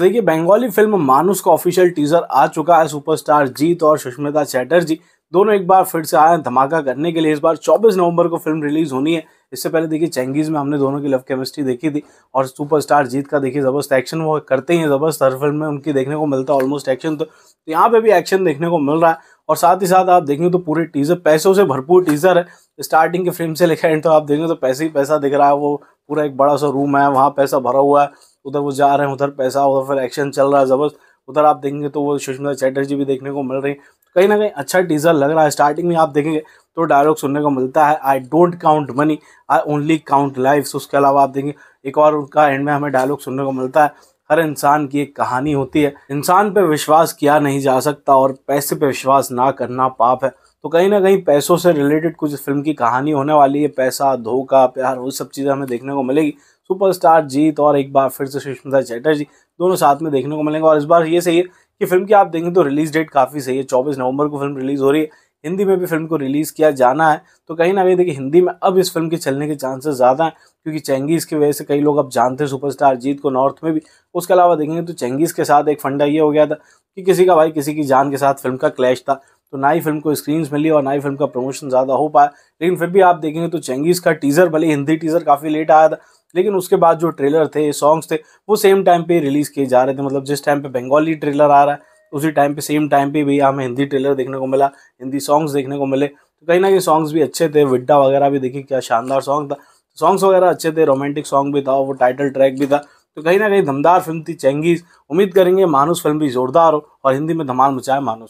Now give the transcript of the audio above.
तो देखिए बंगाली फिल्म मानुस का ऑफिशियल टीजर आ चुका है सुपरस्टार जीत और सुष्मिता चैटर्जी दोनों एक बार फिर से आए धमाका करने के लिए इस बार 24 नवंबर को फिल्म रिलीज होनी है इससे पहले देखिए चैंगीज में हमने दोनों की लव केमिस्ट्री देखी थी और सुपरस्टार जीत का देखिए जबरदस्त एक्शन वो करते ही जबरदस्त हर फिल्म में उनकी देखने को मिलता है ऑलमोस्ट एक्शन तो, यहाँ पे भी एक्शन देखने को मिल रहा है और साथ ही साथ आप देखेंगे तो पूरे टीजर पैसों से भरपूर टीजर है स्टार्टिंग के फिल्म से लेकर एंड तो आप देखेंगे तो पैसे ही पैसा दिख रहा है वो पूरा एक बड़ा सा रूम है वहाँ पैसा भरा हुआ है उधर वो जा रहे हैं उधर पैसा उधर फिर एक्शन चल रहा है ज़बरदस्त उधर आप देखेंगे तो वो सुष्मिता चैटर्जी भी देखने को मिल रही कहीं ना कहीं अच्छा टीजर लग रहा है स्टार्टिंग में आप देखेंगे तो डायलॉग सुनने को मिलता है I don't count money I only count life उसके अलावा आप देखेंगे एक और उनका एंड में हमें डायलॉग सुनने को मिलता है हर इंसान की एक कहानी होती है इंसान पर विश्वास किया नहीं जा सकता और पैसे पर विश्वास ना करना पाप है तो कहीं ना कहीं पैसों से रिलेटेड कुछ फिल्म की कहानी होने वाली है पैसा धोखा प्यार वो सब चीज़ें हमें देखने को मिलेगी सुपरस्टार जीत और एक बार फिर से सुष्मिता चैटर्जी दोनों साथ में देखने को मिलेंगे और इस बार ये सही है कि फिल्म की आप देखें तो रिलीज डेट काफ़ी सही है चौबीस नवंबर को फिल्म रिलीज़ हो रही है हिंदी में भी फिल्म को रिलीज़ किया जाना है तो कहीं ना कहीं देखिए हिंदी में अब इस फिल्म के चलने के चांसेस ज़्यादा हैं क्योंकि चेंगीज़ की वजह से कई लोग अब जानते हैं सुपरस्टार जीत को नॉर्थ में भी उसके अलावा देखेंगे तो चेंगीज़ के साथ एक फंडा ये हो गया था कि किसी का भाई किसी की जान के साथ फिल्म का क्लैश था तो ना ही फिल्म को स्क्रीन्स मिली और ना ही फिल्म का प्रमोशन ज़्यादा हो पाया लेकिन फिर भी आप देखेंगे तो चेंगीज़ का टीज़र भले हिंदी टीज़र काफ़ी लेट आया था लेकिन उसके बाद जो ट्रेलर थे सॉन्ग्स थे वो सेम टाइम पे रिलीज़ किए जा रहे थे मतलब जिस टाइम पे बंगाली ट्रेलर आ रहा है उसी टाइम पे सेम टाइम पे भी हमें हिंदी ट्रेलर देखने को मिला हिंदी सॉन्ग्स देखने को मिले तो कहीं ना कहीं सॉन्ग्स भी अच्छे थे विड्डा वगैरह भी देखी क्या शानदार सॉन्ग था सॉन्ग्स वगैरह अच्छे थे रोमांटिक सॉन्ग भी था वो टाइटल ट्रैक भी था तो कहीं ना कहीं दमदार फिल्म थी चेंगीज उम्मीद करेंगे मानुस फिल्म भी जोरदार हो और हिंदी में धमाल मचाए मानुस